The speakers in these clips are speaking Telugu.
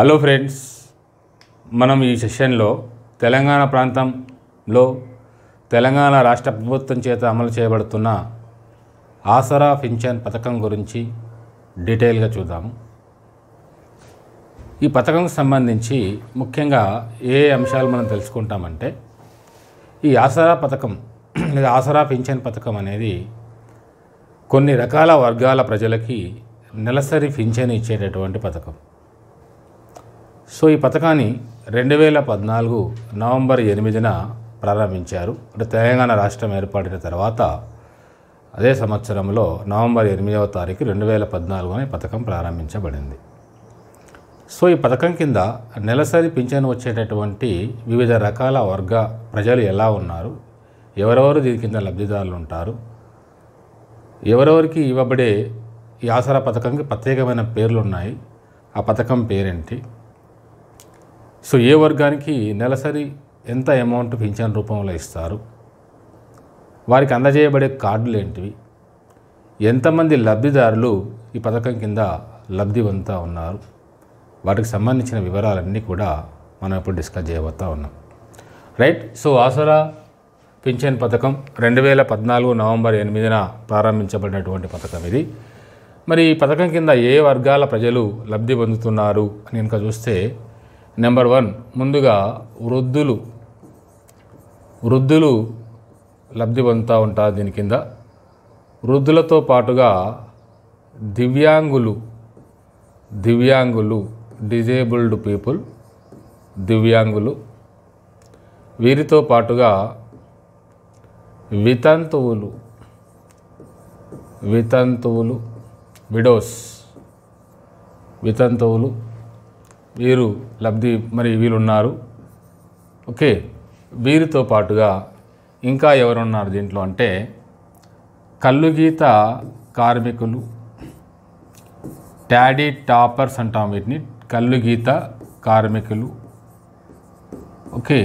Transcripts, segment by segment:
హలో ఫ్రెండ్స్ మనం ఈ సెషన్లో తెలంగాణ ప్రాంతంలో తెలంగాణ రాష్ట్ర ప్రభుత్వం చేత అమలు చేయబడుతున్న ఆసరా పింఛన్ పథకం గురించి డీటెయిల్గా చూద్దాము ఈ పథకంకి సంబంధించి ముఖ్యంగా ఏ అంశాలు మనం తెలుసుకుంటామంటే ఈ ఆసరా పథకం లేదా ఆసరా పింఛన్ పథకం అనేది కొన్ని రకాల వర్గాల ప్రజలకి నెలసరి పింఛన్ ఇచ్చేటటువంటి పథకం సో ఈ పథకాన్ని రెండు వేల పద్నాలుగు నవంబర్ ఎనిమిదిన ప్రారంభించారు అంటే తెలంగాణ రాష్ట్రం ఏర్పడిన తర్వాత అదే సంవత్సరంలో నవంబర్ ఎనిమిదవ తారీఖు రెండు వేల పద్నాలుగు అనే పథకం ప్రారంభించబడింది సో ఈ పథకం కింద నెలసరి పింఛను వచ్చేటటువంటి వివిధ రకాల వర్గ ప్రజలు ఎలా ఉన్నారు ఎవరెవరు దీని కింద లబ్ధిదారులు ఉంటారు ఎవరెవరికి ఇవ్వబడే ఈ ఆసరా పథకంకి ప్రత్యేకమైన పేర్లు ఉన్నాయి ఆ పథకం పేరేంటి సో ఏ వర్గానికి నెలసరి ఎంత అమౌంట్ పింఛన్ రూపంలో ఇస్తారు వారికి అందజేయబడే కార్డులు ఏంటివి ఎంతమంది లబ్ధిదారులు ఈ పథకం కింద లబ్ధి ఉన్నారు వాటికి సంబంధించిన వివరాలన్నీ కూడా మనం ఇప్పుడు డిస్కస్ చేయబోతా ఉన్నాం రైట్ సో ఆసరా పింఛన్ పథకం రెండు వేల పద్నాలుగు నవంబర్ ఎనిమిదిన ప్రారంభించబడినటువంటి పథకం ఇది మరి ఈ పథకం కింద ఏ వర్గాల ప్రజలు లబ్ధి పొందుతున్నారు అని కనుక చూస్తే నెంబర్ వన్ ముందుగా వృద్ధులు వృద్ధులు లబ్ధి పొందుతూ ఉంటారు దీని కింద వృద్ధులతో పాటుగా దివ్యాంగులు దివ్యాంగులు డిజేబుల్డ్ పీపుల్ దివ్యాంగులు వీరితో పాటుగా వితంతువులు వితంతువులు విడోస్ వితంతువులు వీరు లబ్ధి మరి వీళ్ళున్నారు ఓకే వీరితో పాటుగా ఇంకా ఎవరున్నారు దీంట్లో అంటే కల్లుగీత కార్మికులు ట్యాడీ టాపర్స్ అంటాం వీటిని కల్లుగీత కార్మికులు ఓకే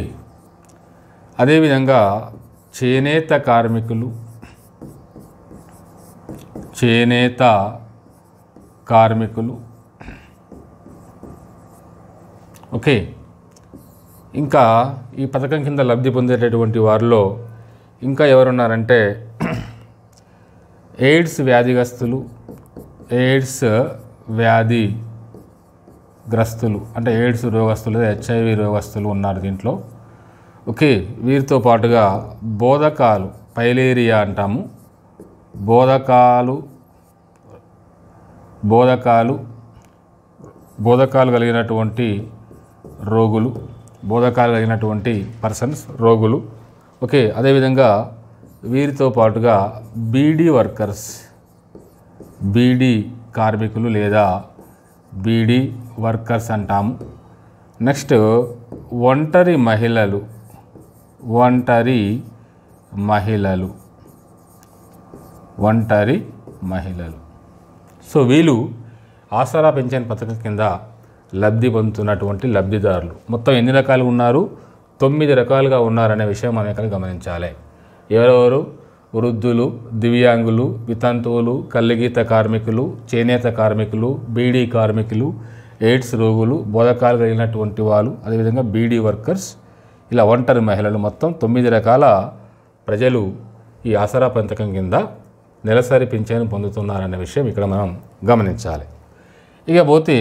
అదేవిధంగా చేనేత కార్మికులు చేనేత కార్మికులు ఓకే ఇంకా ఈ పథకం కింద లబ్ధి పొందేటటువంటి వారిలో ఇంకా ఎవరున్నారంటే ఎయిడ్స్ వ్యాధిగ్రస్తులు ఎయిడ్స్ వ్యాధి గ్రస్తులు అంటే ఎయిడ్స్ రోగస్తులు హెచ్ఐవి రోగస్తులు ఉన్నారు దీంట్లో ఓకే వీరితో పాటుగా బోధకాలు పైలేరియా అంటాము బోధకాలు బోధకాలు బోధకాలు కలిగినటువంటి రోగులు బోధకాలైనటువంటి పర్సన్స్ రోగులు ఓకే అదేవిధంగా వీరితో పాటుగా బీడీ వర్కర్స్ బీడీ కార్మికులు లేదా బీడీ వర్కర్స్ అంటాము నెక్స్ట్ ఒంటరి మహిళలు ఒంటరి మహిళలు ఒంటరి మహిళలు సో వీళ్ళు ఆసరా పెన్షన్ పథకం కింద లబ్ధి పొందుతున్నటువంటి లబ్ధిదారులు మొత్తం ఎన్ని రకాలుగా ఉన్నారు తొమ్మిది రకాలుగా ఉన్నారనే విషయం మనం ఇక్కడ గమనించాలి ఎవరెవరు వృద్ధులు దివ్యాంగులు వితంతువులు కల్లిగీత కార్మికులు చేనేత కార్మికులు బీడీ కార్మికులు ఎయిడ్స్ రోగులు బోధకాలు కలిగినటువంటి వాళ్ళు అదేవిధంగా బీడీ వర్కర్స్ ఇలా ఒంటరి మహిళలు మొత్తం తొమ్మిది రకాల ప్రజలు ఈ ఆసరా పథకం కింద నెలసరి పింఛను పొందుతున్నారనే విషయం ఇక్కడ మనం గమనించాలి ఇకపోతే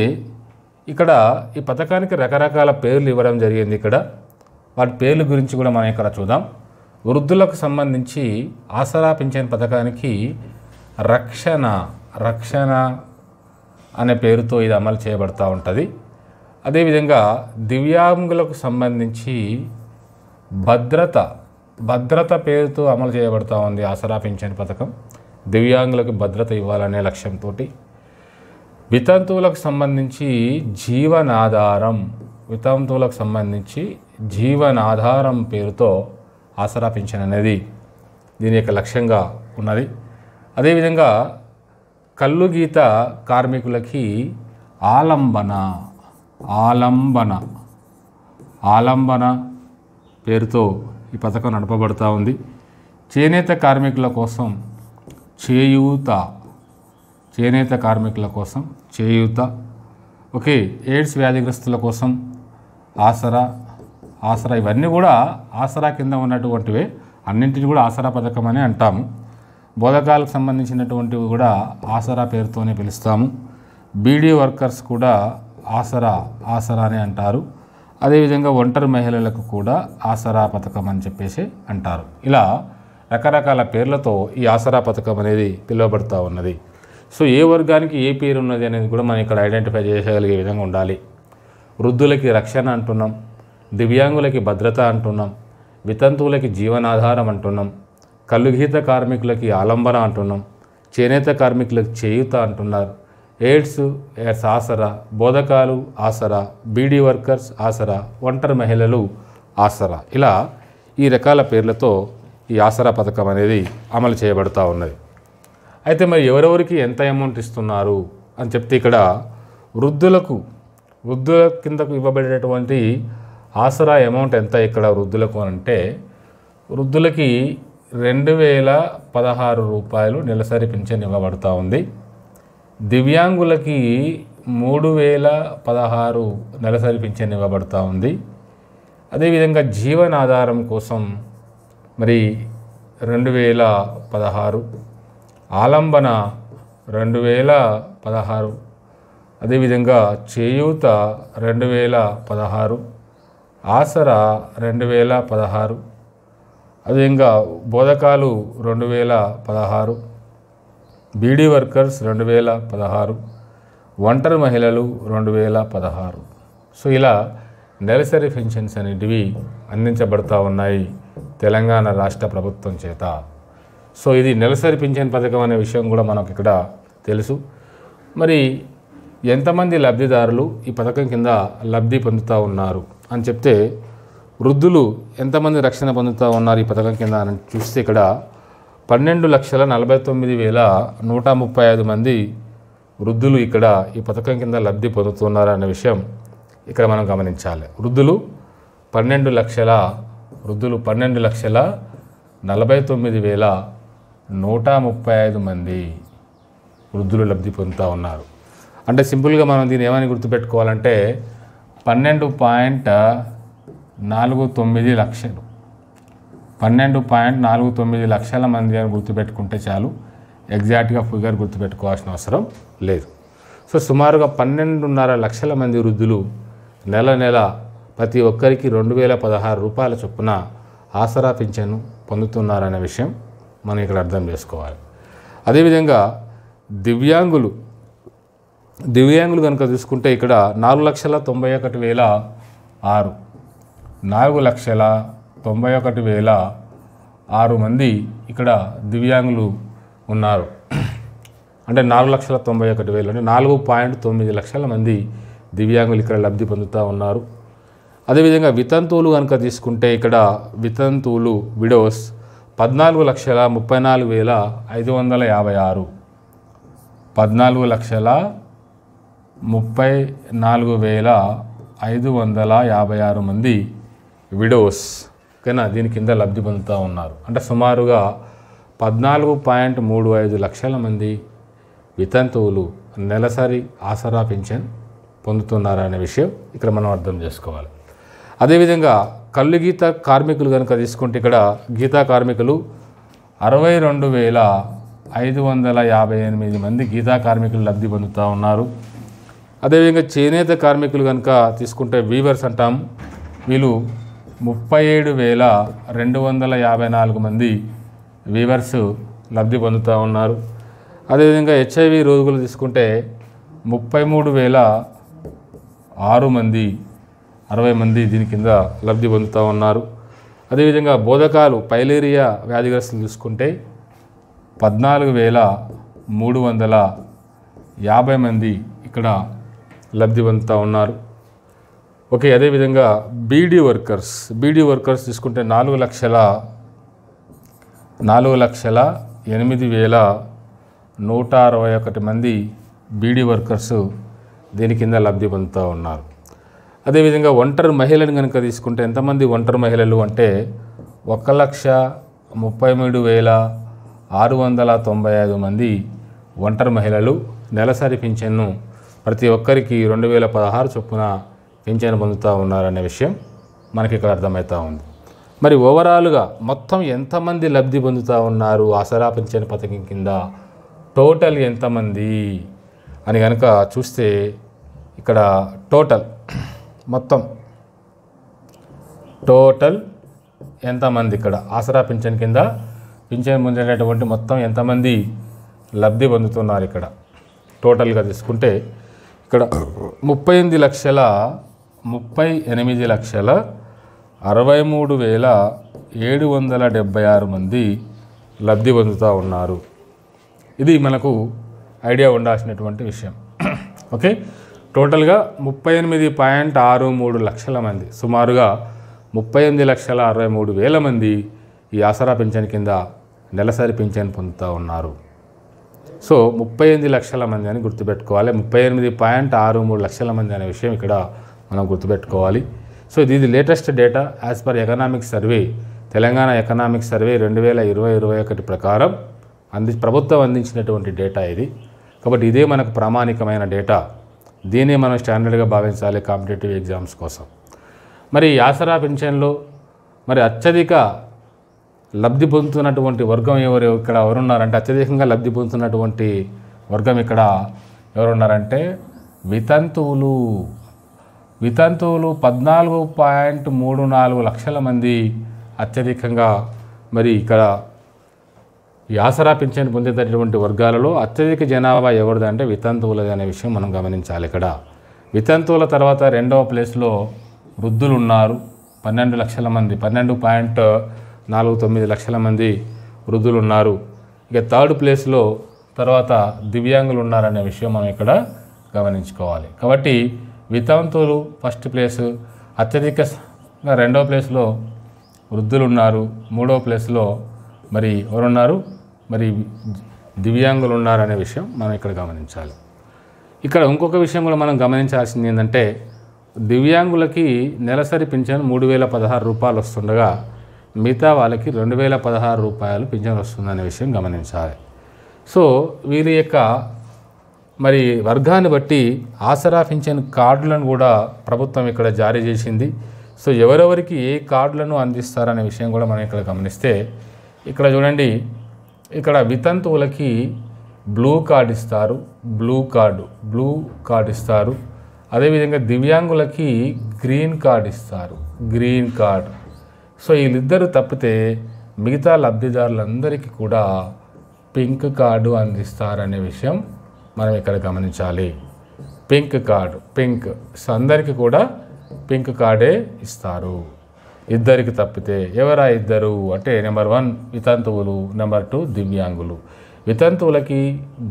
ఇక్కడ ఈ పథకానికి రకరకాల పేర్లు ఇవ్వడం జరిగింది ఇక్కడ వాటి పేర్ల గురించి కూడా మనం ఇక్కడ చూద్దాం వృద్ధులకు సంబంధించి ఆసరా పింఛన్ పథకానికి రక్షణ రక్షణ అనే పేరుతో ఇది అమలు చేయబడుతూ ఉంటుంది అదేవిధంగా దివ్యాంగులకు సంబంధించి భద్రత భద్రత పేరుతో అమలు చేయబడతా ఉంది ఆసరా పింఛన్ పథకం దివ్యాంగులకు భద్రత ఇవ్వాలనే లక్ష్యంతో వితంతువులకు సంబంధించి జీవనాధారం వితంతువులకు సంబంధించి జీవనాధారం పేరుతో ఆసరా పింఛన్ అనేది దీని యొక్క లక్ష్యంగా ఉన్నది అదేవిధంగా కళ్ళు గీత కార్మికులకి ఆలంబన ఆలంబన ఆలంబన పేరుతో ఈ పథకం నడపబడుతూ ఉంది చేనేత కార్మికుల కోసం చేయూత చేనేత కార్మికుల కోసం చేయూత ఓకే ఎయిడ్స్ వ్యాధిగ్రస్తుల కోసం ఆసరా ఆసరా ఇవన్నీ కూడా ఆసరా కింద ఉన్నటువంటివే అన్నింటిని కూడా ఆసరా పథకం అని అంటాము బోధకాలకు సంబంధించినటువంటివి కూడా ఆసరా పేరుతోనే పిలుస్తాము బీడీ వర్కర్స్ కూడా ఆసరా ఆసరా అని అంటారు అదేవిధంగా ఒంటరి మహిళలకు కూడా ఆసరా పథకం అని చెప్పేసి అంటారు ఇలా రకరకాల పేర్లతో ఈ ఆసరా పథకం అనేది పిలువబడుతూ ఉన్నది సో ఏ వర్గానికి ఏ పేరు ఉన్నది అనేది కూడా మనం ఇక్కడ ఐడెంటిఫై చేసేయగలిగే విధంగా ఉండాలి వృద్ధులకి రక్షణ అంటున్నాం దివ్యాంగులకి భద్రత అంటున్నాం వితంతువులకి జీవనాధారం అంటున్నాం కలుగీత కార్మికులకి ఆలంబన అంటున్నాం చేనేత కార్మికులకు చేయూత అంటున్నారు ఎయిడ్స్ ఎయిడ్స్ ఆసరా బోధకాలు ఆసరా బీడీ వర్కర్స్ ఆసరా ఒంటరి మహిళలు ఆసరా ఇలా ఈ రకాల పేర్లతో ఈ ఆసరా పథకం అనేది అమలు చేయబడుతూ ఉన్నది అయితే మరి ఎవరెవరికి ఎంత అమౌంట్ ఇస్తున్నారు అని చెప్తే ఇక్కడ వృద్ధులకు వృద్ధుల కిందకు ఇవ్వబడేటటువంటి ఆసరా అమౌంట్ ఎంత ఇక్కడ వృద్ధులకు అంటే వృద్ధులకి రెండు వేల పదహారు రూపాయలు నెలసరి పింఛన్ ఇవ్వబడుతూ ఉంది దివ్యాంగులకి మూడు వేల పదహారు నెలసరి పింఛన్ ఇవ్వబడుతూ ఉంది అదేవిధంగా జీవనాధారం కోసం మరి రెండు వేల పదహారు ఆలంబన రెండు వేల పదహారు అదేవిధంగా చేయూత రెండు వేల పదహారు ఆసరా రెండు వేల పదహారు అదేవిధంగా బోధకాలు రెండు వేల పదహారు బీడీ వర్కర్స్ రెండు వేల పదహారు ఒంటరి మహిళలు రెండు వేల పదహారు సో ఇలా నెలసరి పెన్షన్స్ అనేటివి అందించబడతా ఉన్నాయి తెలంగాణ రాష్ట్ర ప్రభుత్వం చేత సో ఇది నెలసరి పింఛన్ పథకం అనే విషయం కూడా మనకు ఇక్కడ తెలుసు మరి ఎంతమంది లబ్ధిదారులు ఈ పథకం కింద లబ్ధి పొందుతూ ఉన్నారు అని చెప్తే వృద్ధులు ఎంతమంది రక్షణ పొందుతూ ఉన్నారు ఈ పథకం కింద అని చూస్తే ఇక్కడ పన్నెండు లక్షల నలభై తొమ్మిది వేల నూట ముప్పై ఐదు మంది వృద్ధులు ఇక్కడ ఈ పథకం కింద లబ్ధి పొందుతున్నారు అనే విషయం ఇక్కడ మనం గమనించాలి వృద్ధులు పన్నెండు లక్షల వృద్ధులు పన్నెండు లక్షల నలభై తొమ్మిది వేల నూట ముప్పై ఐదు మంది వృద్ధులు లబ్ధి పొందుతూ ఉన్నారు అంటే సింపుల్గా మనం దీన్ని ఏమని గుర్తుపెట్టుకోవాలంటే పన్నెండు పాయింట్ నాలుగు తొమ్మిది లక్షలు పన్నెండు పాయింట్ నాలుగు తొమ్మిది లక్షల మంది అని గుర్తుపెట్టుకుంటే చాలు ఎగ్జాక్ట్గా ఫిగర్ గుర్తుపెట్టుకోవాల్సిన అవసరం లేదు సో సుమారుగా పన్నెండున్నర లక్షల మంది వృద్ధులు నెల నెల ప్రతి ఒక్కరికి రెండు వేల పదహారు రూపాయల చొప్పున ఆసరా పింఛను పొందుతున్నారనే విషయం మనం ఇక్కడ అర్థం చేసుకోవాలి అదేవిధంగా దివ్యాంగులు దివ్యాంగులు కనుక తీసుకుంటే ఇక్కడ నాలుగు లక్షల తొంభై ఒకటి వేల ఆరు నాలుగు లక్షల తొంభై ఒకటి వేల ఆరు మంది ఇక్కడ దివ్యాంగులు ఉన్నారు అంటే నాలుగు లక్షల తొంభై ఒకటి వేలు అంటే నాలుగు పాయింట్ తొమ్మిది లక్షల మంది దివ్యాంగులు ఇక్కడ లబ్ధి పొందుతూ ఉన్నారు అదేవిధంగా వితంతువులు కనుక తీసుకుంటే ఇక్కడ వితంతువులు విడోస్ పద్నాలుగు లక్షల ముప్పై నాలుగు వేల ఐదు వందల యాభై ఆరు పద్నాలుగు లక్షల ముప్పై నాలుగు వేల ఐదు వందల యాభై ఆరు మంది విడోస్ ఓకేనా దీని కింద లబ్ధి పొందుతూ ఉన్నారు అంటే సుమారుగా పద్నాలుగు పాయింట్ మూడు ఐదు లక్షల మంది వితంతువులు నెలసరి ఆసరా పింఛన్ పొందుతున్నారనే విషయం ఇక్కడ మనం అర్థం చేసుకోవాలి అదేవిధంగా కళ్ళు గీత కార్మికులు కనుక తీసుకుంటే ఇక్కడ గీతా కార్మికులు అరవై రెండు వేల ఐదు వందల యాభై ఎనిమిది మంది గీతా కార్మికులు లబ్ధి పొందుతూ ఉన్నారు అదేవిధంగా చేనేత కార్మికులు కనుక తీసుకుంటే వీవర్స్ అంటాం వీళ్ళు ముప్పై ఏడు వేల రెండు వందల యాభై నాలుగు మంది వీవర్స్ లబ్ధి పొందుతూ ఉన్నారు అదేవిధంగా హెచ్ఐవి రోగులు తీసుకుంటే ముప్పై మూడు వేల ఆరు మంది అరవై మంది దీని కింద లబ్ధి పొందుతూ ఉన్నారు అదేవిధంగా బోధకాలు పైలేరియా వ్యాధిగ్రస్తులు చూసుకుంటే పద్నాలుగు వేల మూడు వందల యాభై మంది ఇక్కడ లబ్ధి పొందుతూ ఉన్నారు ఓకే అదేవిధంగా బీడీ వర్కర్స్ బీడీ వర్కర్స్ తీసుకుంటే నాలుగు లక్షల నాలుగు లక్షల ఎనిమిది వేల నూట అరవై ఒకటి మంది బీడీ వర్కర్స్ దీని కింద లబ్ధి పొందుతూ ఉన్నారు అదేవిధంగా ఒంటరి మహిళను కనుక తీసుకుంటే ఎంతమంది ఒంటరి మహిళలు అంటే ఒక లక్ష ముప్పై మూడు వేల ఆరు వందల తొంభై ఐదు మంది ఒంటరి మహిళలు నెలసరి పింఛన్ను ప్రతి ఒక్కరికి రెండు వేల పదహారు చొప్పున పింఛను పొందుతూ ఉన్నారనే విషయం మనకి ఇక్కడ అర్థమవుతూ ఉంది మరి ఓవరాల్గా మొత్తం ఎంతమంది లబ్ధి పొందుతూ ఉన్నారు ఆసరా పింఛను పథకం కింద టోటల్ ఎంతమంది అని కనుక చూస్తే ఇక్కడ టోటల్ మొత్తం టోటల్ ఎంతమంది ఇక్కడ ఆసరా పింఛన్ కింద పింఛన్ పొందేటటువంటి మొత్తం ఎంతమంది లబ్ధి పొందుతున్నారు ఇక్కడ టోటల్గా తీసుకుంటే ఇక్కడ ముప్పై ఎనిమిది లక్షల ముప్పై ఎనిమిది లక్షల అరవై మూడు వేల ఏడు వందల డెబ్బై ఆరు మంది లబ్ధి పొందుతూ ఉన్నారు ఇది మనకు ఐడియా ఉండాల్సినటువంటి విషయం ఓకే టోటల్గా ముప్పై ఎనిమిది పాయింట్ ఆరు మూడు లక్షల మంది సుమారుగా ముప్పై ఎనిమిది లక్షల అరవై మూడు వేల మంది ఈ ఆసరా పింఛన్ కింద నెలసరి పింఛన్ పొందుతూ ఉన్నారు సో ముప్పై ఎనిమిది లక్షల మంది అని గుర్తుపెట్టుకోవాలి ముప్పై ఎనిమిది పాయింట్ ఆరు మూడు లక్షల మంది అనే విషయం ఇక్కడ మనం గుర్తుపెట్టుకోవాలి సో ఇది latest data as per economic survey Telangana economic survey రెండు వేల ఇరవై ఇరవై ఒకటి ప్రకారం అంది ప్రభుత్వం అందించినటువంటి డేటా ఇది కాబట్టి ఇదే మనకు ప్రామాణికమైన డేటా దీన్ని మనం స్టాండర్డ్గా భావించాలి కాంపిటేటివ్ ఎగ్జామ్స్ కోసం మరి ఆసరా పెన్షన్లు మరి అత్యధిక లబ్ధి పొందుతున్నటువంటి వర్గం ఎవరు ఇక్కడ ఎవరున్నారంటే అత్యధికంగా లబ్ధి పొందుతున్నటువంటి వర్గం ఇక్కడ ఎవరున్నారంటే వితంతువులు వితంతువులు పద్నాలుగు పాయింట్ మూడు నాలుగు లక్షల మంది అత్యధికంగా మరి ఇక్కడ ఈ ఆసరా పింఛన్ పొందేటటువంటి వర్గాలలో అత్యధిక జనాభా ఎవరిది అంటే వితంతువులది అనే విషయం మనం గమనించాలి ఇక్కడ వితంతువుల తర్వాత రెండవ ప్లేస్లో వృద్ధులు ఉన్నారు పన్నెండు లక్షల మంది పన్నెండు పాయింట్ నాలుగు తొమ్మిది లక్షల మంది వృద్ధులు ఉన్నారు ఇక థర్డ్ ప్లేస్లో తర్వాత దివ్యాంగులు ఉన్నారనే విషయం మనం ఇక్కడ గమనించుకోవాలి కాబట్టి వితంతువులు ఫస్ట్ ప్లేస్ అత్యధిక రెండవ ప్లేస్లో వృద్ధులు ఉన్నారు మూడవ ప్లేస్లో మరి ఎవరున్నారు మరి దివ్యాంగులు ఉన్నారు అనే విషయం మనం ఇక్కడ గమనించాలి ఇక్కడ ఇంకొక విషయం కూడా మనం గమనించాల్సింది ఏంటంటే దివ్యాంగులకి నెలసరి పింఛన్ మూడు వేల పదహారు రూపాయలు వస్తుండగా మిగతా వాళ్ళకి రెండు వేల పదహారు రూపాయలు పింఛన్ వస్తుందనే విషయం గమనించాలి సో వీరి యొక్క మరి వర్గాన్ని బట్టి ఆసరా పింఛన్ కార్డులను కూడా ప్రభుత్వం ఇక్కడ జారీ చేసింది సో ఎవరెవరికి ఏ కార్డులను అందిస్తారనే విషయం కూడా మనం ఇక్కడ గమనిస్తే ఇక్కడ చూడండి ఇక్కడ వితంతువులకి బ్లూ కార్డ్ ఇస్తారు బ్లూ కార్డు బ్లూ కార్డ్ ఇస్తారు అదేవిధంగా దివ్యాంగులకి గ్రీన్ కార్డ్ ఇస్తారు గ్రీన్ కార్డ్ సో వీళ్ళిద్దరూ తప్పితే మిగతా లబ్ధిదారులందరికీ కూడా పింక్ కార్డు అందిస్తారనే విషయం మనం ఇక్కడ గమనించాలి పింక్ కార్డు పింక్ సో అందరికీ కూడా పింక్ కార్డే ఇస్తారు ఇద్దరికి తప్పితే ఎవరా ఇద్దరు అంటే నెంబర్ వన్ వితంతువులు నెంబర్ టూ దివ్యాంగులు వితంతువులకి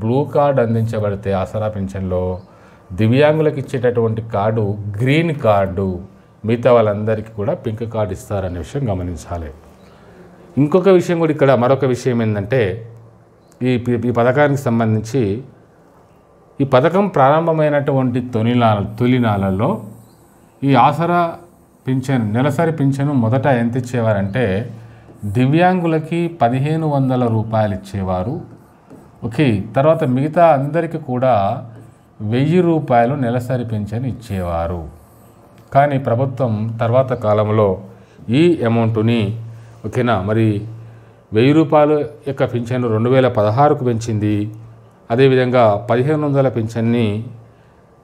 బ్లూ కార్డ్ అందించబడితే ఆసరా పింఛన్లో దివ్యాంగులకు ఇచ్చేటటువంటి కార్డు గ్రీన్ కార్డు మిగతా వాళ్ళందరికీ కూడా పింక్ కార్డు ఇస్తారనే విషయం గమనించాలి ఇంకొక విషయం కూడా ఇక్కడ మరొక విషయం ఏంటంటే ఈ ఈ పథకానికి సంబంధించి ఈ పథకం ప్రారంభమైనటువంటి తొలి తొలినాలలో ఈ ఆసరా పింఛను నెలసరి పింఛను మొదట ఎంత ఇచ్చేవారంటే దివ్యాంగులకి పదిహేను వందల రూపాయలు ఇచ్చేవారు ఓకే తర్వాత మిగతా అందరికీ కూడా వెయ్యి రూపాయలు నెలసరి పింఛను ఇచ్చేవారు కానీ ప్రభుత్వం తర్వాత కాలంలో ఈ అమౌంట్ని ఓకేనా మరి వెయ్యి రూపాయలు యొక్క పింఛను రెండు వేల పదహారుకు పెంచింది అదేవిధంగా పదిహేను వందల పింఛన్ని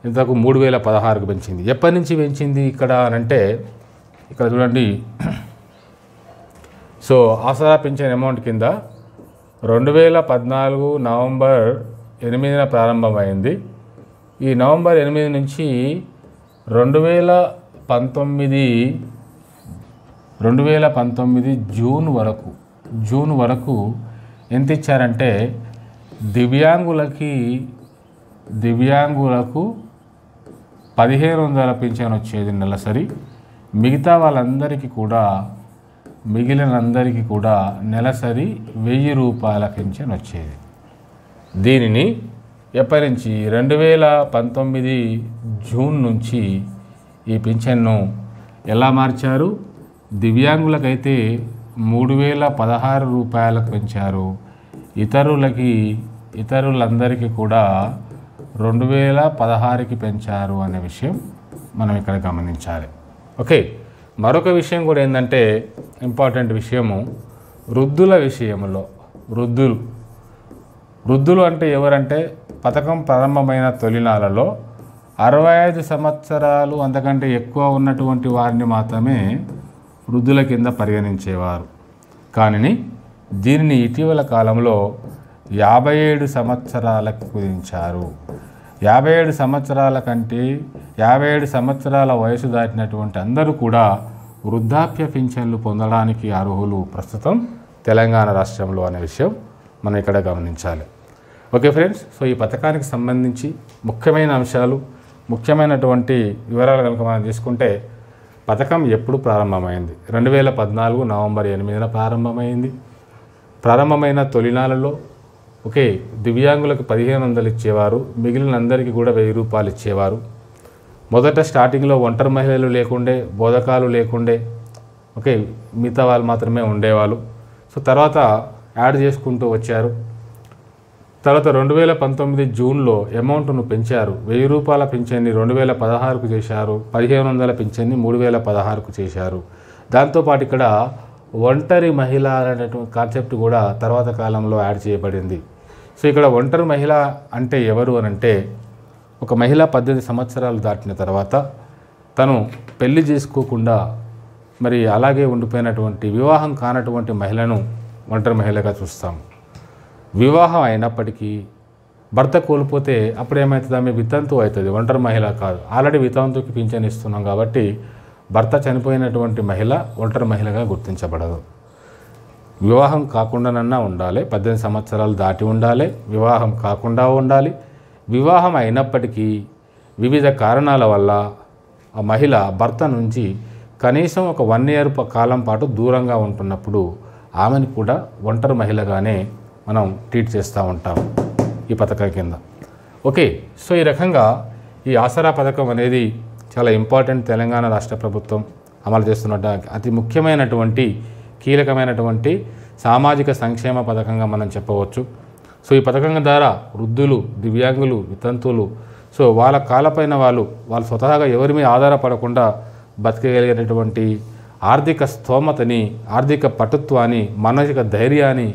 ఇంతకు మూడు వేల పదహారుకు పెంచింది ఎప్పటి నుంచి పెంచింది ఇక్కడ అంటే ఇక్కడ చూడండి సో ఆసరా పెంచిన అమౌంట్ కింద రెండు వేల పద్నాలుగు నవంబర్ ఎనిమిదిన ప్రారంభమైంది ఈ నవంబర్ ఎనిమిది నుంచి రెండు వేల పంతొమ్మిది రెండు వేల పంతొమ్మిది జూన్ వరకు జూన్ వరకు ఎంత ఇచ్చారంటే దివ్యాంగులకి దివ్యాంగులకు పదిహేను వందల పింఛన్ వచ్చేది నెలసరి మిగతా వాళ్ళందరికీ కూడా మిగిలినందరికీ కూడా నెలసరి వెయ్యి రూపాయల పింఛన్ వచ్చేది దీనిని ఎప్పటి నుంచి రెండు వేల పంతొమ్మిది జూన్ నుంచి ఈ పింఛన్ను ఎలా మార్చారు దివ్యాంగులకైతే మూడు వేల పదహారు రూపాయలకు పెంచారు ఇతరులకి ఇతరులందరికీ కూడా రెండు వేల పదహారుకి పెంచారు అనే విషయం మనం ఇక్కడ గమనించాలి ఓకే మరొక విషయం కూడా ఏంటంటే ఇంపార్టెంట్ విషయము వృద్ధుల విషయంలో వృద్ధులు వృద్ధులు అంటే ఎవరంటే పథకం ప్రారంభమైన తొలినాలలో అరవై ఐదు సంవత్సరాలు అంతకంటే ఎక్కువ ఉన్నటువంటి వారిని మాత్రమే వృద్ధుల కింద పరిగణించేవారు కానీ దీనిని ఇటీవల కాలంలో యాభై ఏడు సంవత్సరాలకు కుదించారు యాభై ఏడు సంవత్సరాల కంటే యాభై ఏడు సంవత్సరాల వయసు దాటినటువంటి అందరూ కూడా వృద్ధాప్య పింఛన్లు పొందడానికి అర్హులు ప్రస్తుతం తెలంగాణ రాష్ట్రంలో అనే విషయం మనం ఇక్కడ గమనించాలి ఓకే ఫ్రెండ్స్ సో ఈ పథకానికి సంబంధించి ముఖ్యమైన అంశాలు ముఖ్యమైనటువంటి వివరాలు కనుక మనం తీసుకుంటే పథకం ఎప్పుడు ప్రారంభమైంది రెండు వేల పద్నాలుగు నవంబర్ ఎనిమిదిన ప్రారంభమైంది ప్రారంభమైన తొలినాలలో ఓకే దివ్యాంగులకు పదిహేను వందలు ఇచ్చేవారు మిగిలిన అందరికీ కూడా వెయ్యి రూపాయలు ఇచ్చేవారు మొదట స్టార్టింగ్లో ఒంటరి మహిళలు లేకుండే బోధకాలు లేకుండే ఓకే మిగతా వాళ్ళు మాత్రమే ఉండేవాళ్ళు సో తర్వాత యాడ్ చేసుకుంటూ వచ్చారు తర్వాత రెండు వేల పంతొమ్మిది జూన్లో అమౌంట్ను పెంచారు వెయ్యి రూపాయల పింఛన్ని రెండు వేల పదహారుకు చేశారు పదిహేను వందల పింఛన్ని మూడు వేల పదహారుకు చేశారు దాంతోపాటు ఇక్కడ ఒంటరి మహిళ అనేటువంటి కాన్సెప్ట్ కూడా తర్వాత కాలంలో యాడ్ చేయబడింది సో ఇక్కడ ఒంటరి మహిళ అంటే ఎవరు అని అంటే ఒక మహిళ పద్దెనిమిది సంవత్సరాలు దాటిన తర్వాత తను పెళ్లి చేసుకోకుండా మరి అలాగే ఉండిపోయినటువంటి వివాహం కానటువంటి మహిళను ఒంటరి మహిళగా చూస్తాం వివాహం అయినప్పటికీ భర్త కోల్పోతే అప్పుడు ఏమవుతుంది ఆమె వితంతు అవుతుంది ఒంటరి మహిళ కాదు ఆల్రెడీ వితంతుకి పింఛన్ ఇస్తున్నాం కాబట్టి భర్త చనిపోయినటువంటి మహిళ ఒంటరి మహిళగా గుర్తించబడదు వివాహం కాకుండానన్నా ఉండాలి పద్దెనిమిది సంవత్సరాలు దాటి ఉండాలి వివాహం కాకుండా ఉండాలి వివాహం అయినప్పటికీ వివిధ కారణాల వల్ల ఆ మహిళ భర్త నుంచి కనీసం ఒక వన్ ఇయర్ కాలం పాటు దూరంగా ఉంటున్నప్పుడు ఆమెను కూడా ఒంటరి మహిళగానే మనం ట్రీట్ చేస్తూ ఉంటాం ఈ పథకం కింద ఓకే సో ఈ రకంగా ఈ ఆసరా పథకం అనేది చాలా ఇంపార్టెంట్ తెలంగాణ రాష్ట్ర ప్రభుత్వం అమలు చేస్తున్న అతి ముఖ్యమైనటువంటి కీలకమైనటువంటి సామాజిక సంక్షేమ పథకంగా మనం చెప్పవచ్చు సో ఈ పథకం ద్వారా వృద్ధులు దివ్యాంగులు వితంతువులు సో వాళ్ళ కాలపైన వాళ్ళు వాళ్ళు స్వతహాగా ఎవరి మీద ఆధారపడకుండా బతకగలిగినటువంటి ఆర్థిక స్తోమతని ఆర్థిక పటుత్వాన్ని మానసిక ధైర్యాన్ని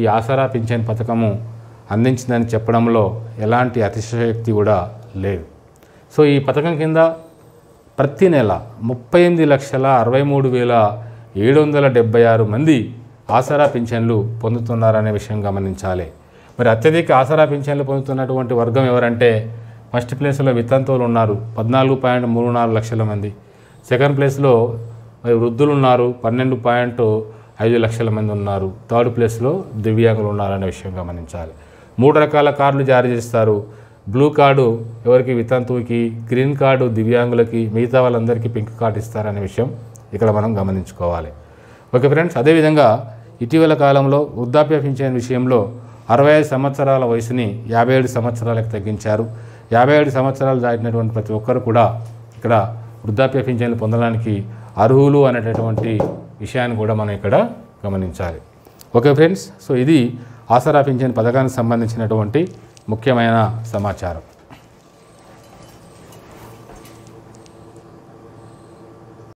ఈ ఆసరా పింఛన్ పథకము అందించిందని చెప్పడంలో ఎలాంటి అతిశయక్తి కూడా లేదు సో ఈ పథకం కింద ప్రతి నెల ముప్పై ఎనిమిది లక్షల అరవై మూడు వేల ఏడు వందల డెబ్బై ఆరు మంది ఆసరా పింఛన్లు పొందుతున్నారనే విషయం గమనించాలి మరి అత్యధిక ఆసరా పింఛన్లు పొందుతున్నటువంటి వర్గం ఎవరంటే ఫస్ట్ ప్లేస్లో వితంతువులు ఉన్నారు పద్నాలుగు పాయింట్ మూడు నాలుగు లక్షల మంది సెకండ్ ప్లేస్లో మరి వృద్ధులు ఉన్నారు పన్నెండు పాయింట్ ఐదు లక్షల మంది ఉన్నారు థర్డ్ ప్లేస్లో దివ్యాంగులు ఉన్నారనే విషయం గమనించాలి మూడు రకాల కార్డులు జారీ చేస్తారు బ్లూ కార్డు ఎవరికి వితంతువుకి గ్రీన్ కార్డు దివ్యాంగులకి మిగతా వాళ్ళందరికీ పింక్ కార్డు ఇస్తారనే విషయం ఇక్కడ మనం గమనించుకోవాలి ఓకే ఫ్రెండ్స్ అదేవిధంగా ఇటీవల కాలంలో వృద్ధాప్య పింఛన్ విషయంలో అరవై ఐదు సంవత్సరాల వయసుని యాభై ఏడు సంవత్సరాలకు తగ్గించారు యాభై ఏడు సంవత్సరాలు దాటినటువంటి ప్రతి ఒక్కరు కూడా ఇక్కడ వృద్ధాప్య పింఛన్లు పొందడానికి అర్హులు అనేటటువంటి విషయాన్ని కూడా మనం ఇక్కడ గమనించాలి ఓకే ఫ్రెండ్స్ సో ఇది ఆసరా పింఛన్ పథకానికి సంబంధించినటువంటి मुख्यमंत्री सामचार